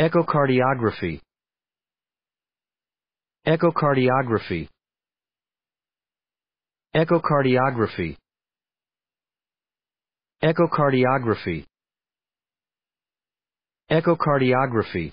Echocardiography Echocardiography Echocardiography Echocardiography Echocardiography